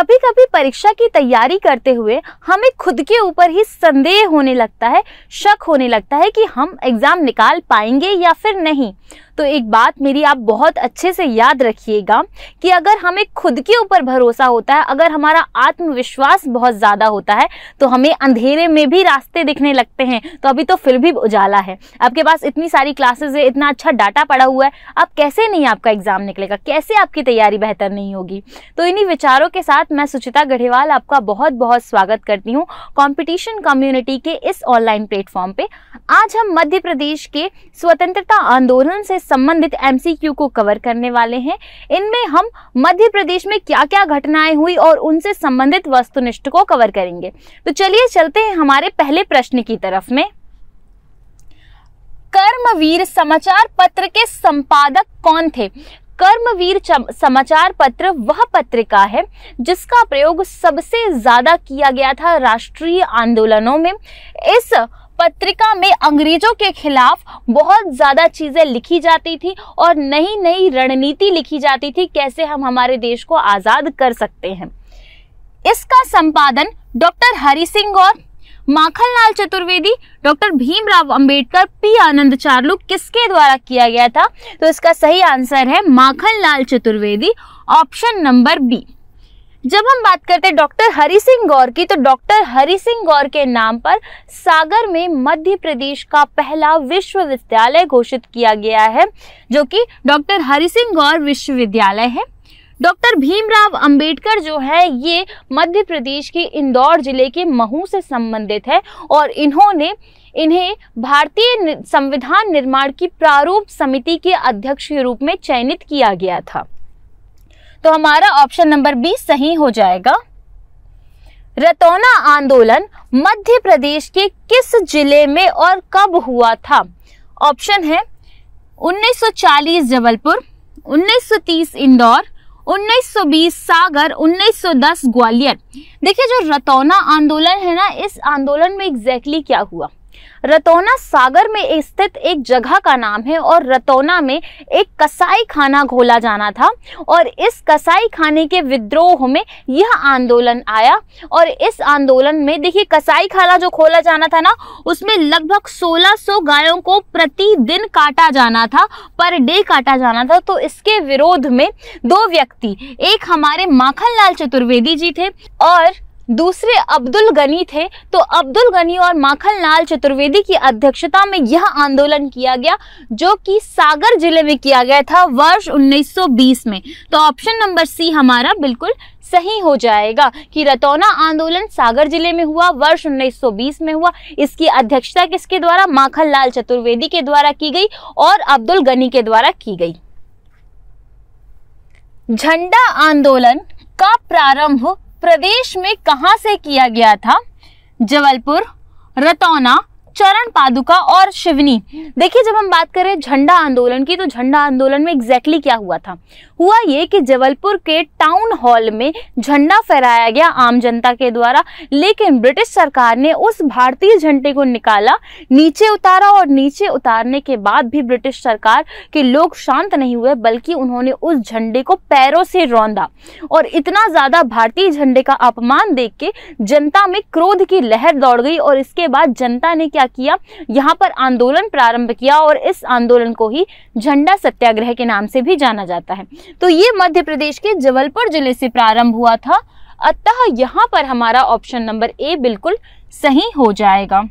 कभी कभी परीक्षा की तैयारी करते हुए हमें खुद के ऊपर ही संदेह होने लगता है शक होने लगता है कि हम एग्ज़ाम निकाल पाएंगे या फिर नहीं तो एक बात मेरी आप बहुत अच्छे से याद रखिएगा कि अगर हमें खुद के ऊपर भरोसा होता है अगर हमारा आत्मविश्वास बहुत ज़्यादा होता है तो हमें अंधेरे में भी रास्ते दिखने लगते हैं तो अभी तो फिर भी उजाला है आपके पास इतनी सारी क्लासेस है इतना अच्छा डाटा पड़ा हुआ है आप कैसे नहीं आपका एग्ज़ाम निकलेगा कैसे आपकी तैयारी बेहतर नहीं होगी तो इन्हीं विचारों के साथ साथ मैं सुचिता गढ़ेवाल आपका बहुत बहुत स्वागत करती हूँ कंपटीशन कम्युनिटी के इस ऑनलाइन प्लेटफॉर्म पे आज हम मध्य प्रदेश के स्वतंत्रता आंदोलन से संबंधित एमसीक्यू को कवर करने वाले हैं इनमें हम मध्य प्रदेश में क्या क्या घटनाएं हुई और उनसे संबंधित वस्तुनिष्ठ को कवर करेंगे तो चलिए चलते हैं हमारे पहले प्रश्न की तरफ में कर्मवीर समाचार पत्र के संपादक कौन थे कर्मवीर समाचार पत्र वह पत्रिका है जिसका प्रयोग सबसे ज्यादा किया गया था राष्ट्रीय आंदोलनों में इस पत्रिका में अंग्रेजों के खिलाफ बहुत ज़्यादा चीज़ें लिखी जाती थी और नई नई रणनीति लिखी जाती थी कैसे हम हमारे देश को आज़ाद कर सकते हैं इसका संपादन डॉक्टर हरि सिंह और माखनलाल चतुर्वेदी डॉक्टर भीमराव अंबेडकर पी आनंद चार्लू किसके द्वारा किया गया था तो इसका सही आंसर है Makhanlal Chaturvedi option number B जब हम बात करते हैं डॉक्टर हरि सिंह गौर की तो डॉक्टर हरि सिंह गौर के नाम पर सागर में मध्य प्रदेश का पहला विश्वविद्यालय घोषित किया गया है जो कि डॉक्टर हरि सिंह गौर विश्वविद्यालय है डॉक्टर भीमराव अंबेडकर जो है ये मध्य प्रदेश के इंदौर जिले के महू से संबंधित है और इन्होंने इन्हें भारतीय संविधान निर्माण की प्रारूप समिति के अध्यक्ष के रूप में चयनित किया गया था तो हमारा ऑप्शन नंबर बी सही हो जाएगा रतौना आंदोलन मध्य प्रदेश के किस जिले में और कब हुआ था ऑप्शन है 1940 जबलपुर 1930 इंदौर 1920 सागर 1910 ग्वालियर देखिए जो रतौना आंदोलन है ना इस आंदोलन में एग्जैक्टली exactly क्या हुआ रतौना सागर में स्थित एक जगह का नाम है और रतौना में एक कसाई खाना खोला जाना था और इस कसाई खाने के विद्रोह में यह आंदोलन आया और इस आंदोलन में देखिए कसाई खाना जो खोला जाना था ना उसमें लगभग 1600 गायों को प्रतिदिन काटा जाना था पर डे काटा जाना था तो इसके विरोध में दो व्यक्ति एक हमारे माखन लाल चतुर्वेदी जी थे और दूसरे अब्दुल गनी थे तो अब्दुल गनी और माखन लाल चतुर्वेदी की अध्यक्षता में यह आंदोलन किया गया जो कि सागर जिले में किया गया था वर्ष 1920 में तो ऑप्शन नंबर सी हमारा बिल्कुल सही हो जाएगा कि रतौना आंदोलन सागर जिले में हुआ वर्ष 1920 में हुआ इसकी अध्यक्षता किसके द्वारा माखन लाल चतुर्वेदी के द्वारा की गई और अब्दुल गनी के द्वारा की गई झंडा आंदोलन का प्रारंभ प्रदेश में कहाँ से किया गया था जबलपुर रतौना चरण पादुका और शिवनी देखिए जब हम बात करें झंडा आंदोलन की तो झंडा आंदोलन में एग्जैक्टली exactly क्या हुआ था हुआ ये कि जबलपुर के टाउन हॉल में झंडा फहराया गया आम जनता के द्वारा लेकिन ब्रिटिश सरकार ने उस भारतीय झंडे को निकाला नीचे उतारा और नीचे उतारने के बाद भी ब्रिटिश सरकार के लोग शांत नहीं हुए बल्कि उन्होंने उस झंडे को पैरों से रौंदा और इतना ज़्यादा भारतीय झंडे का अपमान देख के जनता में क्रोध की लहर दौड़ गई और इसके बाद जनता ने क्या क्या किया यहाँ पर आंदोलन प्रारंभ किया और इस आंदोलन को ही झंडा सत्याग्रह के नाम से भी जाना जाता है तो ये मध्य प्रदेश के जबलपुर जिले से प्रारंभ हुआ था अतः यहाँ पर हमारा ऑप्शन नंबर ए बिल्कुल सही हो जाएगा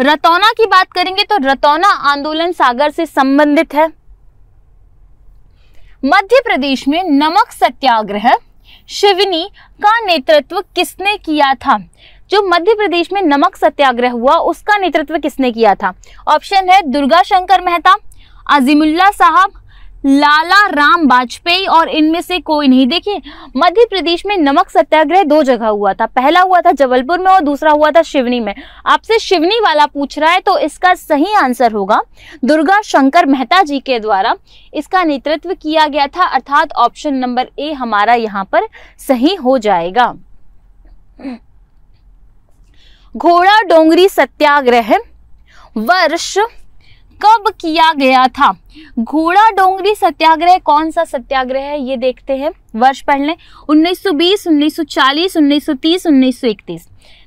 रतौना की बात करेंगे तो रतौना आंदोलन सागर से संबंधित है मध्य प्रदेश में नमक सत्याग्रह शिवनी का नेतृत्व किसने किया था जो मध्य प्रदेश में नमक सत्याग्रह हुआ उसका नेतृत्व किसने किया था ऑप्शन है दुर्गा शंकर मेहता अजीमुल्ला साहब लाला राम वाजपेयी और इनमें से कोई नहीं देखिए मध्य प्रदेश में नमक सत्याग्रह दो जगह हुआ था पहला हुआ था जबलपुर में और दूसरा हुआ था शिवनी में आपसे शिवनी वाला पूछ रहा है तो इसका सही आंसर होगा दुर्गा शंकर मेहता जी के द्वारा इसका नेतृत्व किया गया था अर्थात ऑप्शन नंबर ए हमारा यहाँ पर सही हो जाएगा घोड़ा डोंगरी सत्याग्रह वर्ष कब किया गया था घोड़ा डोंगरी सत्याग्रह कौन सा सत्याग्रह है ये देखते हैं वर्ष पढ़ लें 1920, 1940, 1930, 1931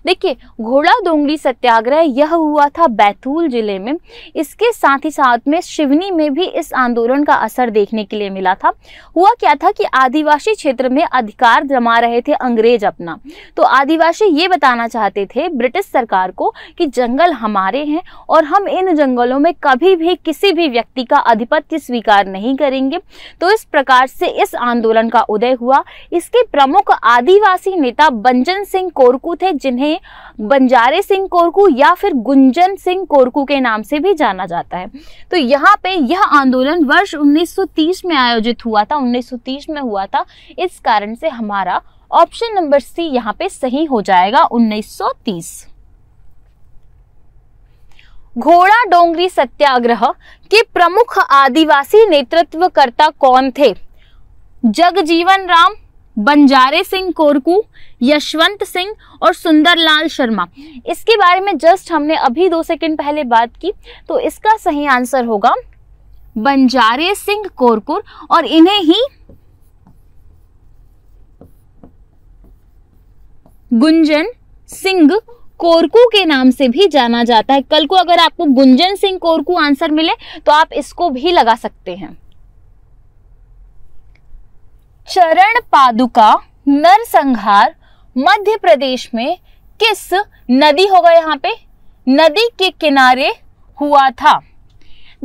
देखिए घोड़ा डोंगरी सत्याग्रह यह हुआ था बैतूल जिले में इसके साथ ही साथ में शिवनी में भी इस आंदोलन का असर देखने के लिए मिला था हुआ क्या था कि आदिवासी क्षेत्र में अधिकार जमा रहे थे अंग्रेज अपना तो आदिवासी ये बताना चाहते थे ब्रिटिश सरकार को कि जंगल हमारे हैं और हम इन जंगलों में कभी भी किसी भी व्यक्ति का आधिपत्य स्वीकार नहीं करेंगे तो इस प्रकार से इस आंदोलन का उदय हुआ इसके प्रमुख आदिवासी नेता बंजन सिंह कोरकू थे जिन्हें बंजारे सिंह कोरकू या फिर गुंजन सिंह कोरकू के नाम से भी जाना जाता है तो यहाँ पे यह आंदोलन वर्ष 1930 में आयोजित हुआ था 1930 में हुआ था इस कारण से हमारा ऑप्शन नंबर सी यहाँ पे सही हो जाएगा 1930 घोड़ा डोंगरी सत्याग्रह के प्रमुख आदिवासी नेतृत्वकर्ता कौन थे जगजीवन राम बंजारे सिंह कोरकू यशवंत सिंह और सुंदरलाल शर्मा इसके बारे में जस्ट हमने अभी दो सेकंड पहले बात की तो इसका सही आंसर होगा बंजारे सिंह कोरकुर और इन्हें ही गुंजन सिंह कोरकू के नाम से भी जाना जाता है कल को अगर आपको गुंजन सिंह कोरकू आंसर मिले तो आप इसको भी लगा सकते हैं चरण पादुका नरसंहार मध्य प्रदेश में किस नदी होगा यहाँ पे नदी के किनारे हुआ था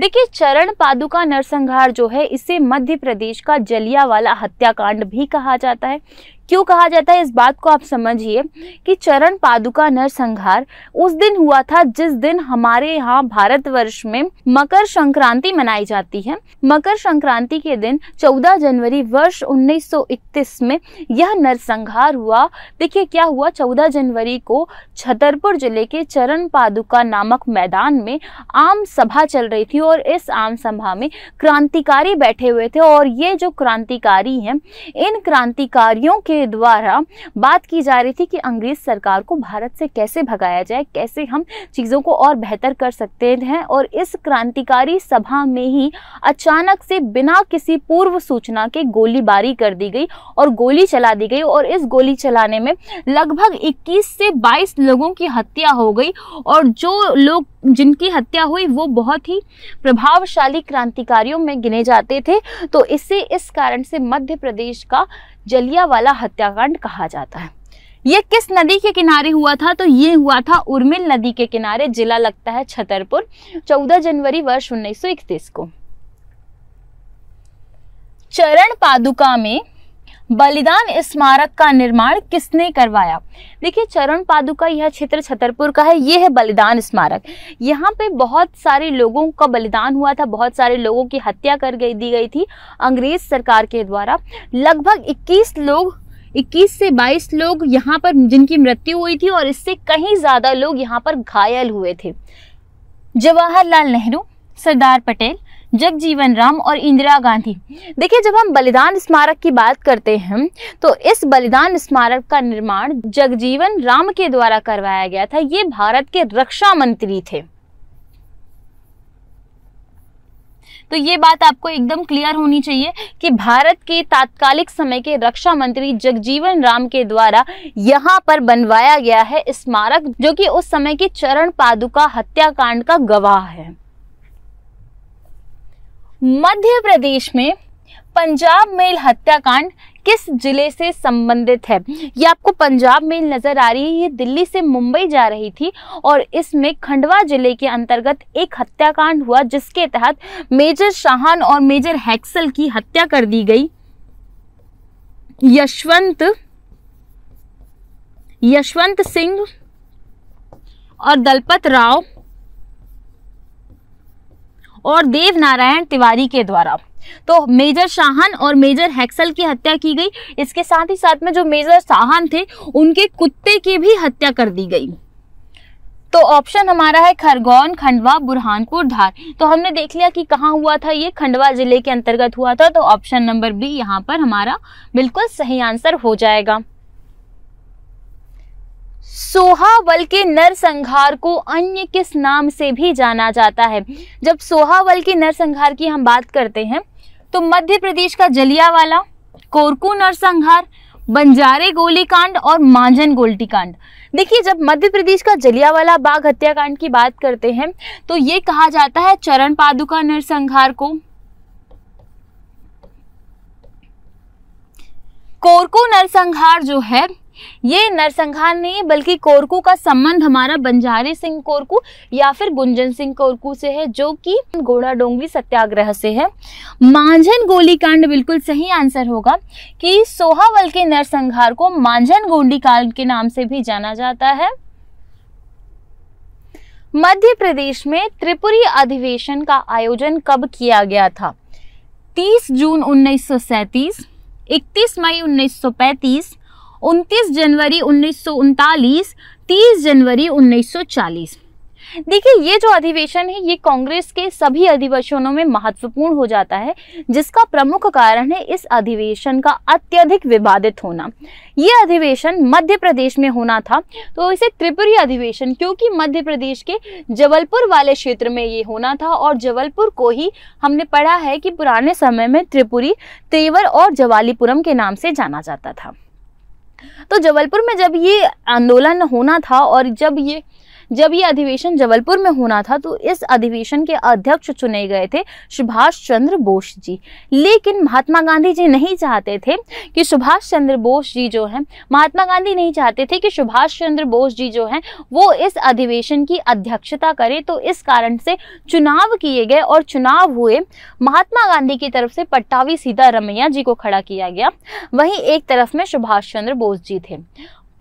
देखिए चरण पादुका नरसंहार जो है इसे मध्य प्रदेश का जलियावाला हत्याकांड भी कहा जाता है क्यों कहा जाता है इस बात को आप समझिए कि चरण पादुका नरसंहार उस दिन हुआ था जिस दिन हमारे यहाँ भारतवर्ष में मकर संक्रांति मनाई जाती है मकर संक्रांति के दिन 14 जनवरी वर्ष 1931 में यह नरसंहार हुआ देखिए क्या हुआ 14 जनवरी को छतरपुर जिले के चरण पादुका नामक मैदान में आम सभा चल रही थी और इस आम सभा में क्रांतिकारी बैठे हुए थे और ये जो क्रांतिकारी हैं इन क्रांतिकारियों के के द्वारा बात की जा रही थी कि अंग्रेज सरकार को भारत से कैसे भगाया जाए कैसे हम चीज़ों को और बेहतर कर सकते हैं और इस क्रांतिकारी सभा में ही अचानक से बिना किसी पूर्व सूचना के गोलीबारी कर दी गई और गोली चला दी गई और इस गोली चलाने में लगभग 21 से 22 लोगों की हत्या हो गई और जो लोग जिनकी हत्या हुई वो बहुत ही प्रभावशाली क्रांतिकारियों में गिने जाते थे तो इसे इस कारण से मध्य प्रदेश का जलियावाला हत्याकांड कहा जाता है ये किस नदी के किनारे हुआ था तो ये हुआ था उर्मिल नदी के किनारे जिला लगता है छतरपुर 14 जनवरी वर्ष 1931 को चरण पादुका में बलिदान स्मारक का निर्माण किसने करवाया देखिए चरण पादुका यह क्षेत्र छतरपुर का है ये है बलिदान स्मारक यहाँ पे बहुत सारे लोगों का बलिदान हुआ था बहुत सारे लोगों की हत्या कर गई दी गई थी अंग्रेज सरकार के द्वारा लगभग 21 लोग 21 से 22 लोग यहाँ पर जिनकी मृत्यु हुई थी और इससे कहीं ज़्यादा लोग यहाँ पर घायल हुए थे जवाहरलाल नेहरू सरदार पटेल जगजीवन राम और इंदिरा गांधी देखिए जब हम बलिदान स्मारक की बात करते हैं तो इस बलिदान स्मारक का निर्माण जगजीवन राम के द्वारा करवाया गया था ये भारत के रक्षा मंत्री थे तो ये बात आपको एकदम क्लियर होनी चाहिए कि भारत के तात्कालिक समय के रक्षा मंत्री जगजीवन राम के द्वारा यहाँ पर बनवाया गया है स्मारक जो कि उस समय की चरण पादुका हत्याकांड का गवाह है मध्य प्रदेश में पंजाब मेल हत्याकांड किस जिले से संबंधित है ये आपको पंजाब मेल नज़र आ रही है ये दिल्ली से मुंबई जा रही थी और इसमें खंडवा जिले के अंतर्गत एक हत्याकांड हुआ जिसके तहत मेजर शाहान और मेजर हैक्सल की हत्या कर दी गई यशवंत यशवंत सिंह और दलपत राव और देव नारायण तिवारी के द्वारा तो मेजर शाहन और मेजर हैक्सल की हत्या की गई इसके साथ ही साथ में जो मेजर शाहन थे उनके कुत्ते की भी हत्या कर दी गई तो ऑप्शन हमारा है खरगोन खंडवा बुरहानपुर धार तो हमने देख लिया कि कहाँ हुआ था ये खंडवा जिले के अंतर्गत हुआ था तो ऑप्शन नंबर बी यहाँ पर हमारा बिल्कुल सही आंसर हो जाएगा सोहावल के नरसंहार को अन्य किस नाम से भी जाना जाता है जब सोहावल के नरसंहार की हम बात करते हैं तो मध्य प्रदेश का जलियावाला कोरकू नरसंहार बंजारे गोलीकांड और मांझन गोल्टीकांड देखिए जब मध्य प्रदेश का जलियावाला बाग हत्याकांड की बात करते हैं तो ये कहा जाता है चरण पादुका नरसंहार को कोरकू नरसंहार जो है ये नरसंहार नहीं है बल्कि कोरकू का संबंध हमारा बंजारे सिंह कोरकू या फिर गुंजन सिंह कोरकू से है जो कि घोड़ा डोंगरी सत्याग्रह से है मांझन गोली कांड बिल्कुल सही आंसर होगा कि सोहावल के नरसंहार को मांझन गोली कांड के नाम से भी जाना जाता है मध्य प्रदेश में त्रिपुरी अधिवेशन का आयोजन कब किया गया था 30 जून 1937, 31 मई 1935, उनतीस जनवरी उन्नीस 30 जनवरी 1940 देखिए ये जो अधिवेशन है ये कांग्रेस के सभी अधिवेशनों में महत्वपूर्ण हो जाता है जिसका प्रमुख कारण है इस अधिवेशन का अत्यधिक विवादित होना ये अधिवेशन मध्य प्रदेश में होना था तो इसे त्रिपुरी अधिवेशन क्योंकि मध्य प्रदेश के जबलपुर वाले क्षेत्र में ये होना था और जबलपुर को ही हमने पढ़ा है कि पुराने समय में त्रिपुरी तेवर और जवालीपुरम के नाम से जाना जाता था तो जबलपुर में जब ये आंदोलन होना था और जब ये जब ये अधिवेशन जबलपुर में होना था तो इस अधिवेशन के अध्यक्ष चुने गए थे सुभाष चंद्र बोस जी लेकिन महात्मा गांधी जी नहीं चाहते थे कि सुभाष चंद्र बोस जी जो हैं महात्मा गांधी नहीं चाहते थे कि सुभाष चंद्र बोस जी जो हैं वो इस अधिवेशन की अध्यक्षता करें तो इस कारण से चुनाव किए गए और चुनाव हुए महात्मा गांधी की तरफ से पट्टावी सीतारमैया जी को खड़ा किया गया वहीं एक तरफ में सुभाष चंद्र बोस जी थे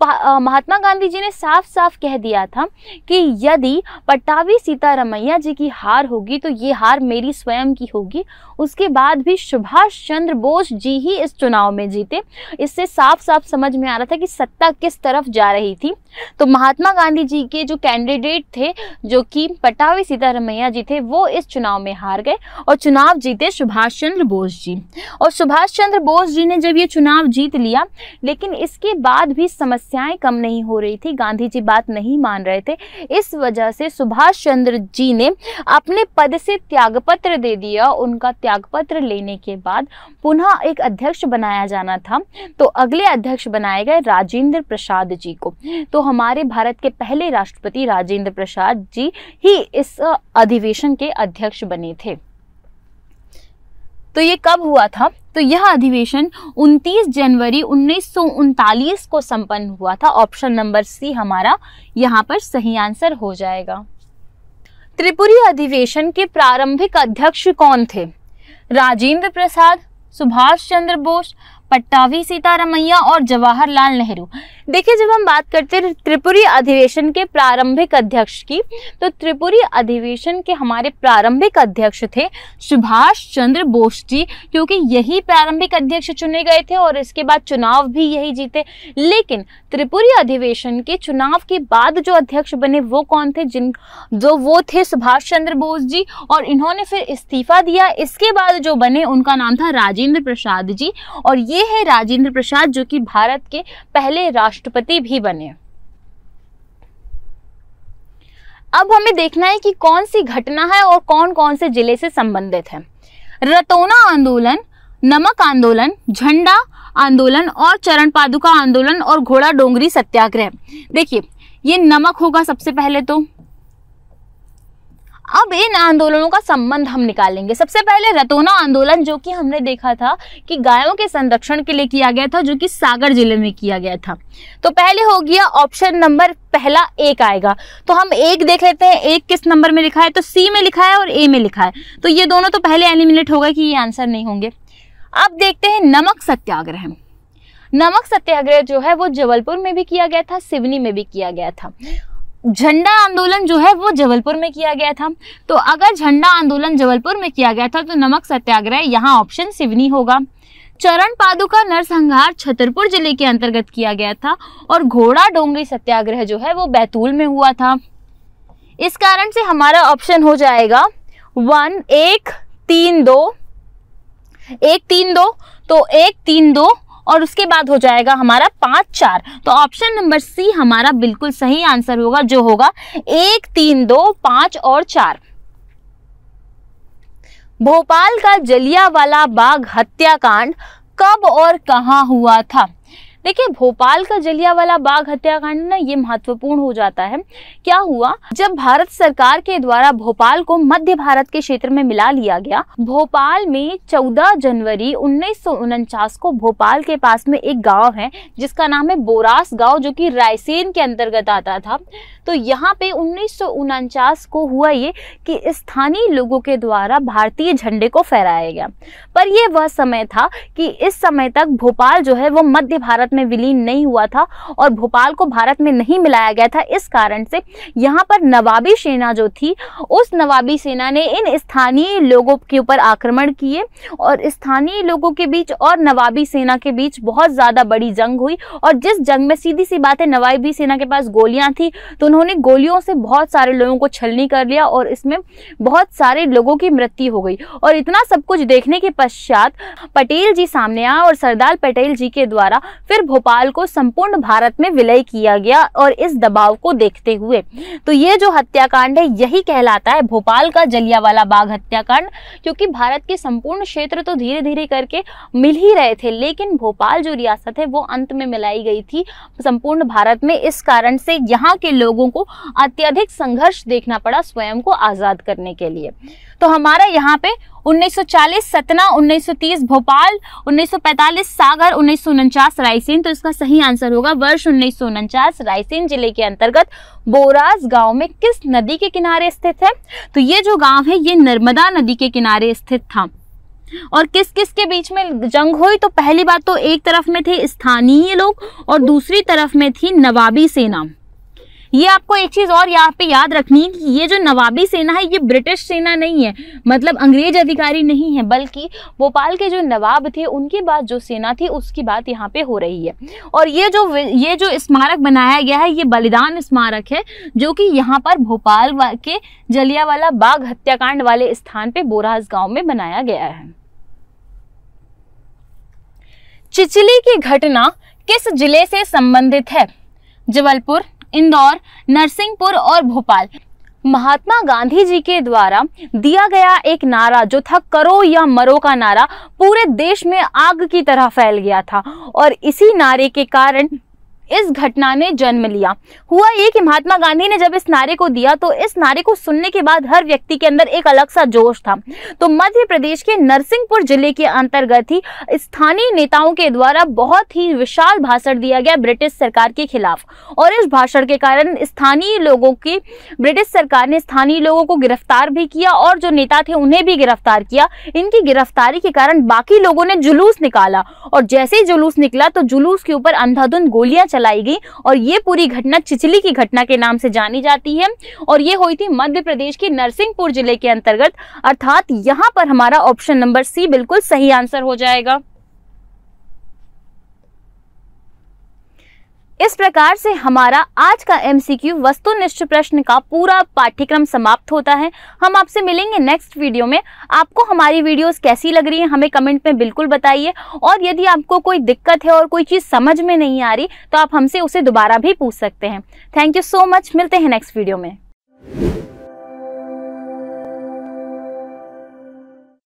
महात्मा गांधी जी ने साफ साफ कह दिया था कि यदि पट्टावी सीतारमैया जी की हार होगी तो ये हार मेरी स्वयं की होगी उसके बाद भी सुभाष चंद्र बोस जी ही इस चुनाव में जीते इससे साफ साफ समझ में आ रहा था कि सत्ता किस तरफ जा रही थी तो महात्मा गांधी जी के जो कैंडिडेट थे जो कि पटावी सीतारमैया जी थे वो इस चुनाव में हार गए और चुनाव जीते सुभाष चंद्र बोस जी और सुभाष चंद्र बोस जी ने जब ये चुनाव जीत लिया लेकिन इसके बाद भी समस्याएं कम नहीं हो रही थी गांधी जी बात नहीं मान रहे थे इस वजह से सुभाष चंद्र जी ने अपने पद से त्यागपत्र दे दिया उनका त्यागपत्र लेने के बाद पुनः एक अध्यक्ष बनाया जाना था तो अगले अध्यक्ष बनाए गए राजेंद्र प्रसाद जी को तो हमारे भारत के पहले राष्ट्रपति राजेंद्र प्रसाद जी ही इस अधिवेशन के अध्यक्ष बने थे तो ये कब हुआ था तो यह अधिवेशन 29 जनवरी उन्नीस को संपन्न हुआ था ऑप्शन नंबर सी हमारा यहाँ पर सही आंसर हो जाएगा त्रिपुरी अधिवेशन के प्रारंभिक अध्यक्ष कौन थे राजेंद्र प्रसाद सुभाष चंद्र बोस पट्टावी सीतारमैया और जवाहरलाल नेहरू देखिए जब हम बात करते हैं त्रिपुरी अधिवेशन के प्रारंभिक अध्यक्ष की तो त्रिपुरी अधिवेशन के हमारे प्रारंभिक अध्यक्ष थे सुभाष चंद्र बोस जी क्योंकि यही प्रारंभिक अध्यक्ष चुने गए थे और इसके बाद चुनाव भी यही जीते लेकिन त्रिपुरी अधिवेशन के चुनाव के बाद जो अध्यक्ष बने वो कौन थे जिन जो वो थे सुभाष चंद्र बोस जी और इन्होंने फिर इस्तीफा दिया इसके बाद जो बने उनका नाम था राजेंद्र प्रसाद जी और ये है राजेंद्र प्रसाद जो कि भारत के पहले राष्ट्रपति भी बने अब हमें देखना है कि कौन सी घटना है और कौन कौन से जिले से संबंधित है रतोना आंदोलन नमक आंदोलन झंडा आंदोलन और चरण पादुका आंदोलन और घोड़ा डोंगरी सत्याग्रह देखिए ये नमक होगा सबसे पहले तो अब इन आंदोलनों का संबंध हम निकालेंगे सबसे पहले रतोना आंदोलन जो कि हमने देखा था कि गायों के संरक्षण के लिए किया गया था जो कि सागर जिले में किया गया था तो पहले हो गया ऑप्शन नंबर पहला एक आएगा तो हम एक देख लेते हैं एक किस नंबर में लिखा है तो सी में लिखा है और ए में लिखा है तो ये दोनों तो पहले एलिमिनेट होगा कि ये आंसर नहीं होंगे अब देखते हैं नमक सत्याग्रह नमक सत्याग्रह जो है वो जबलपुर में भी किया गया था सिवनी में भी किया गया था झंडा आंदोलन जो है वो जबलपुर में किया गया था तो अगर झंडा आंदोलन जबलपुर में किया गया था तो नमक सत्याग्रह यहाँ ऑप्शन सिवनी होगा चरण पादुका नरसंहार छतरपुर जिले के अंतर्गत किया गया था और घोड़ा डोंगरी सत्याग्रह जो है वो बैतूल में हुआ था इस कारण से हमारा ऑप्शन हो जाएगा वन एक तीन दो एक तीन दो तो एक तीन दो और उसके बाद हो जाएगा हमारा पांच चार तो ऑप्शन नंबर सी हमारा बिल्कुल सही आंसर होगा जो होगा एक तीन दो पांच और चार भोपाल का जलियावाला बाग हत्याकांड कब और कहां हुआ था देखिए भोपाल का जलियावाला बाग हत्याकांड ना ये महत्वपूर्ण हो जाता है क्या हुआ जब भारत सरकार के द्वारा भोपाल को मध्य भारत के क्षेत्र में मिला लिया गया भोपाल में 14 जनवरी उन्नीस को भोपाल के पास में एक गांव है जिसका नाम है बोरास गांव जो कि रायसेन के अंतर्गत आता था तो यहाँ पे उन्नीस को हुआ ये कि स्थानीय लोगों के द्वारा भारतीय झंडे को फहराया गया पर यह वह समय था कि इस समय तक भोपाल जो है वो मध्य भारत में विलीन नहीं हुआ था और भोपाल को भारत में नहीं मिलाया गया था इस कारण से यहाँ पर नवाबी सेना जो थी उस नवाबी सेना ने इन स्थानीय लोगों के ऊपर आक्रमण किए और स्थानीय लोगों के बीच और नवाबी सेना के बीच बहुत ज़्यादा बड़ी जंग हुई और जिस जंग में सीधी सी बात है नवाबी सेना के पास गोलियाँ थी तो उन्होंने गोलियों से बहुत सारे लोगों को छलनी कर लिया और इसमें बहुत सारे लोगों की मृत्यु हो गई और इतना सब कुछ देखने के पश्चात पटेल जी सामने आए और सरदार पटेल जी के द्वारा फिर भोपाल को संपूर्ण भारत में विलय किया गया और इस दबाव को देखते हुए तो ये जो हत्याकांड है यही कहलाता है भोपाल का जलियावाला बाग हत्याकांड क्योंकि भारत के संपूर्ण क्षेत्र तो धीरे धीरे करके मिल ही रहे थे लेकिन भोपाल जो रियासत है वो अंत में मिलाई गई थी संपूर्ण भारत में इस कारण से यहाँ के लोगों को अत्यधिक संघर्ष देखना पड़ा स्वयं को आज़ाद करने के लिए तो हमारा यहाँ पे 1940 सतना 1930 भोपाल 1945 सागर उन्नीस रायसेन तो इसका सही आंसर होगा वर्ष उन्नीस रायसेन जिले के अंतर्गत बोराज गांव में किस नदी के किनारे स्थित है तो ये जो गांव है ये नर्मदा नदी के किनारे स्थित था और किस किस के बीच में जंग हुई तो पहली बात तो एक तरफ में थे स्थानीय लोग और दूसरी तरफ में थी नवाबी सेना ये आपको एक चीज़ और यहाँ पे याद रखनी है कि ये जो नवाबी सेना है ये ब्रिटिश सेना नहीं है मतलब अंग्रेज अधिकारी नहीं है बल्कि भोपाल के जो नवाब थे उनके बाद जो सेना थी उसकी बात यहाँ पे हो रही है और ये जो ये जो स्मारक बनाया गया है ये बलिदान स्मारक है जो कि यहाँ पर भोपाल के जलियावाला बाग हत्याकांड वाले स्थान पे बोराज गांव में बनाया गया है चिचली की घटना किस जिले से संबंधित है जबलपुर इंदौर नरसिंहपुर और भोपाल महात्मा गांधी जी के द्वारा दिया गया एक नारा जो था करो या मरो का नारा पूरे देश में आग की तरह फैल गया था और इसी नारे के कारण इस घटना ने जन्म लिया हुआ ये कि महात्मा गांधी ने जब इस नारे को दिया तो इस नारे को सुनने के बाद हर व्यक्ति के अंदर एक अलग सा जोश था तो मध्य प्रदेश के नरसिंहपुर जिले के अंतर्गत ही स्थानीय नेताओं के द्वारा बहुत ही विशाल भाषण दिया गया ब्रिटिश सरकार के खिलाफ और इस भाषण के कारण स्थानीय लोगों की ब्रिटिश सरकार ने स्थानीय लोगों को गिरफ्तार भी किया और जो नेता थे उन्हें भी गिरफ्तार किया इनकी गिरफ्तारी के कारण बाकी लोगों ने जुलूस निकाला और जैसे ही जुलूस निकला तो जुलूस के ऊपर अंधाधुंध गोलियां चला फैलाई गई और ये पूरी घटना चिचली की घटना के नाम से जानी जाती है और ये हुई थी मध्य प्रदेश के नरसिंहपुर जिले के अंतर्गत अर्थात यहाँ पर हमारा ऑप्शन नंबर सी बिल्कुल सही आंसर हो जाएगा इस प्रकार से हमारा आज का एमसीक्यू वस्तुनिष्ठ प्रश्न का पूरा पाठ्यक्रम समाप्त होता है हम आपसे मिलेंगे नेक्स्ट वीडियो में आपको हमारी वीडियोस कैसी लग रही है हमें कमेंट में बिल्कुल बताइए और यदि आपको कोई दिक्कत है और कोई चीज़ समझ में नहीं आ रही तो आप हमसे उसे दोबारा भी पूछ सकते हैं थैंक यू सो मच मिलते हैं नेक्स्ट वीडियो में